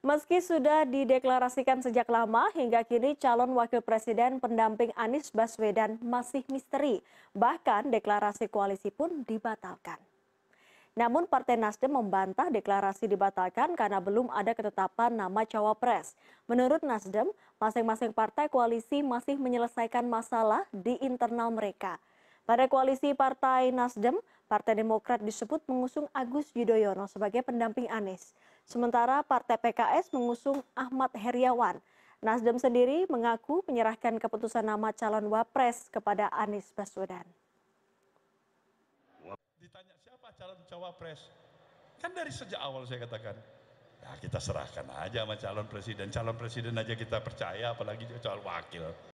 Meski sudah dideklarasikan sejak lama, hingga kini calon wakil presiden pendamping Anies Baswedan masih misteri. Bahkan deklarasi koalisi pun dibatalkan. Namun Partai Nasdem membantah deklarasi dibatalkan karena belum ada ketetapan nama cawapres. Menurut Nasdem, masing-masing partai koalisi masih menyelesaikan masalah di internal mereka. Pada koalisi Partai Nasdem, Partai Demokrat disebut mengusung Agus Yudhoyono sebagai pendamping Anies. Sementara Partai PKS mengusung Ahmad Heriawan. Nasdem sendiri mengaku menyerahkan keputusan nama calon wapres kepada Anies Baswedan. Ditanya siapa calon cawapres? Kan dari sejak awal saya katakan, ya kita serahkan aja sama calon presiden. Calon presiden aja kita percaya, apalagi calon wakil.